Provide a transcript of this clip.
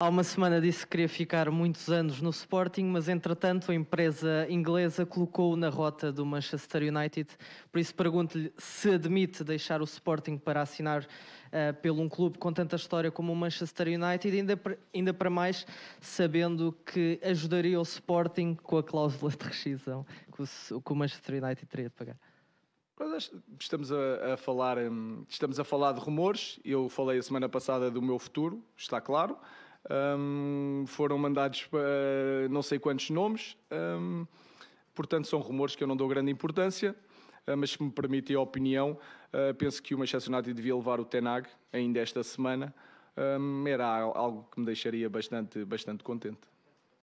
Há uma semana disse que queria ficar muitos anos no Sporting, mas entretanto a empresa inglesa colocou-o na rota do Manchester United. Por isso pergunto-lhe se admite deixar o Sporting para assinar uh, pelo um clube com tanta história como o Manchester United, ainda, para, ainda para mais sabendo que ajudaria o Sporting com a cláusula de rescisão que o, que o Manchester United teria de pagar. Estamos a, a, falar, estamos a falar de rumores. Eu falei a semana passada do meu futuro, está claro. Um, foram mandados uh, não sei quantos nomes, um, portanto, são rumores que eu não dou grande importância. Uh, mas se me permitem a opinião, uh, penso que o Manchester United devia levar o Tenag ainda esta semana. Um, era algo que me deixaria bastante, bastante contente.